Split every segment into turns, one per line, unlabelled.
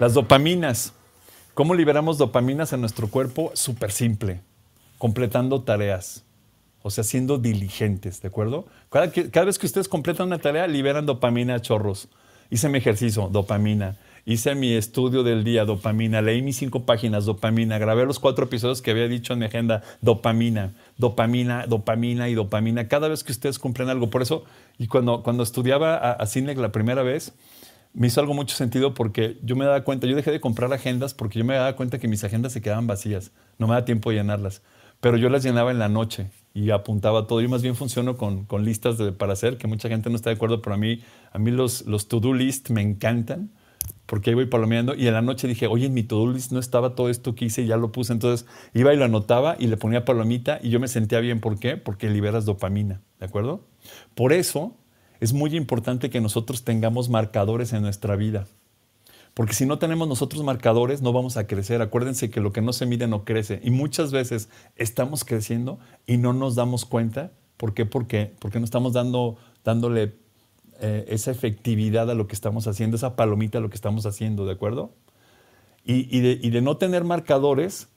Las dopaminas. ¿Cómo liberamos dopaminas en nuestro cuerpo? Súper simple. Completando tareas. O sea, siendo diligentes, ¿de acuerdo? Cada, vez que ustedes completan una tarea, liberan dopamina a chorros. Hice mi ejercicio, dopamina. Hice mi estudio del día, dopamina. Leí mis cinco páginas, dopamina. Grabé los cuatro episodios que había dicho en mi agenda, dopamina, dopamina, dopamina y dopamina. Cada vez que ustedes cumplen algo. Por eso, y cuando, cuando estudiaba a, a CINEC la primera vez, me hizo algo mucho sentido porque yo me daba cuenta, yo dejé de comprar agendas porque yo me daba cuenta que mis agendas se quedaban vacías, no me da tiempo de llenarlas, pero yo las llenaba en la noche y apuntaba todo. Yo más bien funciono con, con listas de, para hacer, que mucha gente no está de acuerdo, pero a mí, a mí los, los to-do list me encantan porque ahí voy palomeando y en la noche dije, oye, en mi to-do list no estaba todo esto que hice y ya lo puse. Entonces iba y lo anotaba y le ponía palomita y yo me sentía bien. ¿Por qué? Porque liberas dopamina, ¿de acuerdo? Por eso es muy importante que nosotros tengamos marcadores en nuestra vida. Porque si no tenemos nosotros marcadores, no vamos a crecer. Acuérdense que lo que no se mide no crece. Y muchas veces estamos creciendo y no nos damos cuenta. ¿Por qué? Porque, porque no estamos dando, dándole eh, esa efectividad a lo que estamos haciendo, esa palomita a lo que estamos haciendo, ¿de acuerdo? y de no tener marcadores,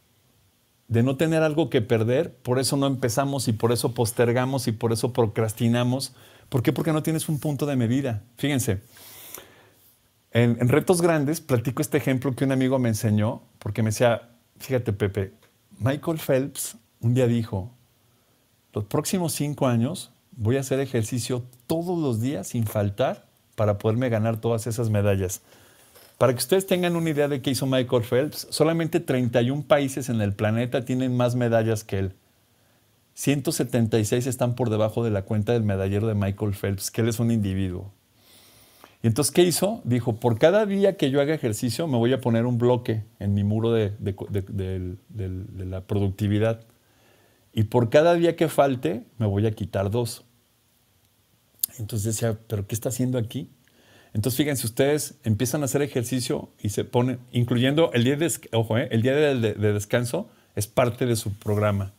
de no tener algo que perder, por eso no empezamos y por eso postergamos y por eso procrastinamos ¿Por qué? Porque no tienes un punto de medida. Fíjense, en, retos grandes platico este ejemplo que un amigo me enseñó, porque me decía, fíjate Pepe, Michael Phelps un día dijo, los próximos cinco años voy a hacer ejercicio todos los días sin faltar para poderme ganar todas esas medallas. Para que ustedes tengan una idea de qué hizo Michael Phelps, solamente 31 países en el planeta tienen más medallas que él. 176 están por debajo de la cuenta del medallero de Michael Phelps, que él es un individuo. Y entonces, ¿qué hizo? Dijo, por cada día que yo haga ejercicio, me voy a poner un bloque en mi muro de, la productividad. Y por cada día que falte, me voy a quitar dos. Entonces decía, ¿pero qué está haciendo aquí? Entonces, fíjense, ustedes empiezan a hacer ejercicio y se ponen, incluyendo el día de, eh, el día de, descanso, es parte de su programa.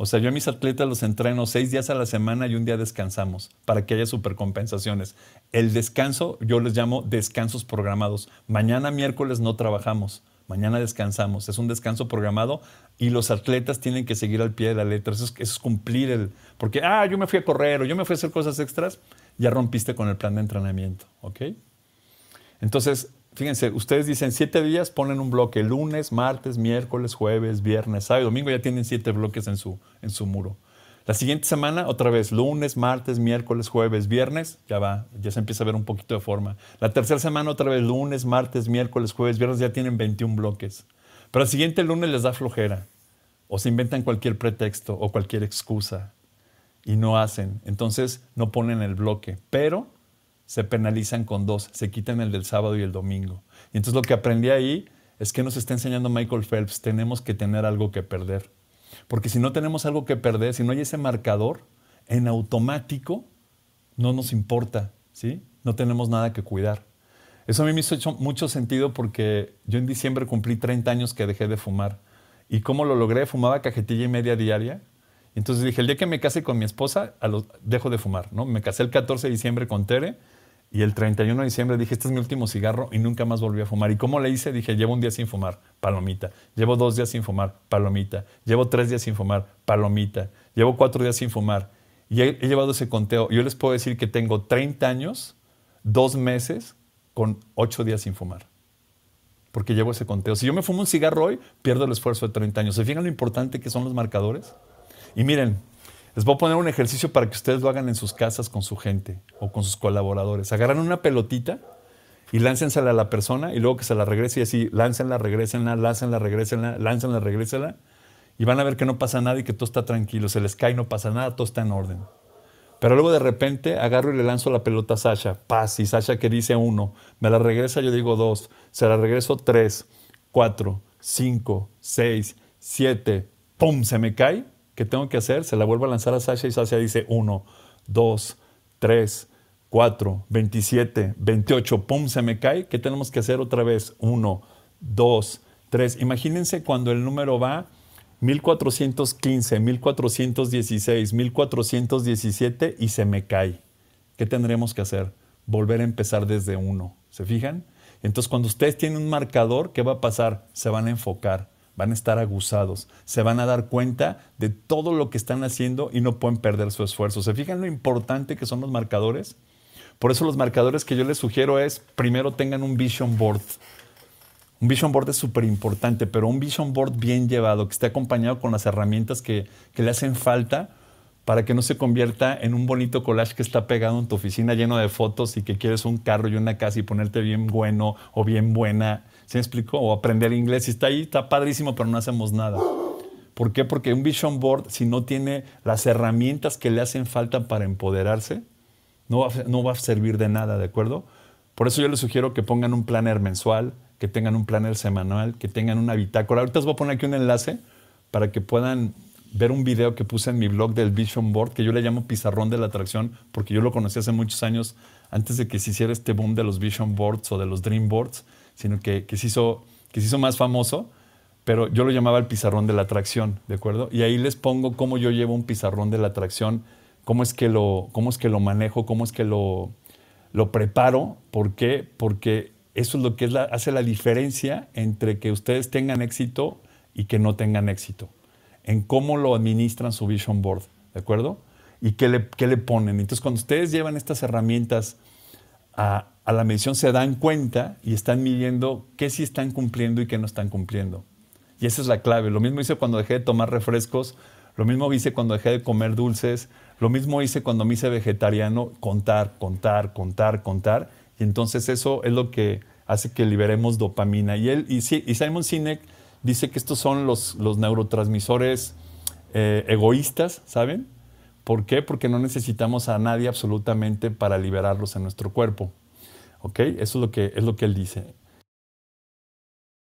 O sea, yo a mis atletas los entreno seis días a la semana y un día descansamos para que haya supercompensaciones. El descanso yo les llamo descansos programados. Mañana miércoles no trabajamos, mañana descansamos. Es un descanso programado y los atletas tienen que seguir al pie de la letra. Eso es, es cumplir el... Porque, ah, yo me fui a correr o yo me fui a hacer cosas extras, ya rompiste con el plan de entrenamiento, ¿ok? Entonces, fíjense, ustedes dicen siete días, ponen un bloque, lunes, martes, miércoles, jueves, viernes, sábado domingo, ya tienen siete bloques en su, en su muro. La siguiente semana, otra vez, lunes, martes, miércoles, jueves, viernes, ya va, ya se empieza a ver un poquito de forma. La tercera semana, otra vez, lunes, martes, miércoles, jueves, viernes, ya tienen 21 bloques. Pero el siguiente lunes les da flojera, o se inventan cualquier pretexto o cualquier excusa, y no hacen. Entonces no ponen el bloque. Pero se penalizan con dos, se quitan el del sábado y el domingo. Y entonces lo que aprendí ahí es que nos está enseñando Michael Phelps, tenemos que tener algo que perder. Porque si no tenemos algo que perder, si no hay ese marcador, en automático no nos importa, ¿sí? No tenemos nada que cuidar. Eso a mí me hizo mucho sentido porque yo en diciembre cumplí 30 años que dejé de fumar. ¿Y cómo lo logré? Fumaba cajetilla y media diaria. Entonces dije, el día que me case con mi esposa, a dejo de fumar, ¿no? Me casé el 14 de diciembre con Tere y el 31 de diciembre dije, este es mi último cigarro y nunca más volví a fumar. ¿Y cómo le hice? Dije, llevo un día sin fumar, palomita. Llevo dos días sin fumar, palomita. Llevo tres días sin fumar, palomita. Llevo cuatro días sin fumar. Y he, llevado ese conteo. Yo les puedo decir que tengo 30 años, dos meses, con ocho días sin fumar. Porque llevo ese conteo. Si yo me fumo un cigarro hoy, pierdo el esfuerzo de 30 años. ¿Se fijan lo importante que son los marcadores? Y miren, les voy a poner un ejercicio para que ustedes lo hagan en sus casas con su gente o con sus colaboradores. Agarran una pelotita y láncensela a la persona y luego que se la regrese y así, láncenla, regrésenla, láncenla, regrésenla, láncenla, regrésenla. Y van a ver que no pasa nada y que todo está tranquilo. Se les cae, no pasa nada, todo está en orden. Pero luego de repente agarro y le lanzo la pelota a Sasha. Paz. Y Sasha que dice uno, me la regresa, yo digo dos. Se la regreso tres, cuatro, cinco, seis, siete. ¡Pum! Se me cae ¿Qué tengo que hacer? Se la vuelvo a lanzar a Sasha y Sasha dice 1, 2, 3, 4, 27, 28, ¡pum! Se me cae. ¿Qué tenemos que hacer otra vez? 1, 2, 3. Imagínense cuando el número va 1415, 1416, 1417 y se me cae. ¿Qué tendremos que hacer? Volver a empezar desde 1. ¿Se fijan? Entonces, cuando ustedes tienen un marcador, ¿qué va a pasar? Se van a enfocar van a estar aguzados, se van a dar cuenta de todo lo que están haciendo y no pueden perder su esfuerzo. ¿Se fijan lo importante que son los marcadores? Por eso los marcadores que yo les sugiero es, primero tengan un vision board. Un vision board es súper importante, pero un vision board bien llevado, que esté acompañado con las herramientas que, que le hacen falta para que no se convierta en un bonito collage que está pegado en tu oficina lleno de fotos y que quieres un carro y una casa y ponerte bien bueno o bien buena. ¿Se explicó? O aprender inglés. y está ahí, está padrísimo, pero no hacemos nada. ¿Por qué? Porque un vision board, si no tiene las herramientas que le hacen falta para empoderarse, no va, no va a servir de nada, ¿de acuerdo? Por eso yo les sugiero que pongan un planner mensual, que tengan un planner semanal, que tengan un habitáculo. Ahorita les voy a poner aquí un enlace para que puedan ver un video que puse en mi blog del Vision Board, que yo le llamo Pizarrón de la Atracción, porque yo lo conocí hace muchos años, antes de que se hiciera este boom de los Vision Boards o de los Dream Boards, sino que, que, se, hizo, que se hizo más famoso, pero yo lo llamaba el Pizarrón de la Atracción, ¿de acuerdo? Y ahí les pongo cómo yo llevo un Pizarrón de la Atracción, cómo es que lo, cómo es que lo manejo, cómo es que lo, lo preparo, ¿por qué? Porque eso es lo que hace la diferencia entre que ustedes tengan éxito y que no tengan éxito en cómo lo administran su vision board, ¿de acuerdo? Y qué le, qué le ponen. Entonces, cuando ustedes llevan estas herramientas a, la medición, se dan cuenta y están midiendo qué sí están cumpliendo y qué no están cumpliendo. Y esa es la clave. Lo mismo hice cuando dejé de tomar refrescos, lo mismo hice cuando dejé de comer dulces, lo mismo hice cuando me hice vegetariano, contar, contar, contar, contar. Y entonces eso es lo que hace que liberemos dopamina. Y, él, y, y Simon Sinek dice que estos son los, los neurotransmisores eh, egoístas, ¿saben? ¿Por qué? Porque no necesitamos a nadie absolutamente para liberarlos en nuestro cuerpo. ¿Ok? Eso es lo que, es lo que él dice.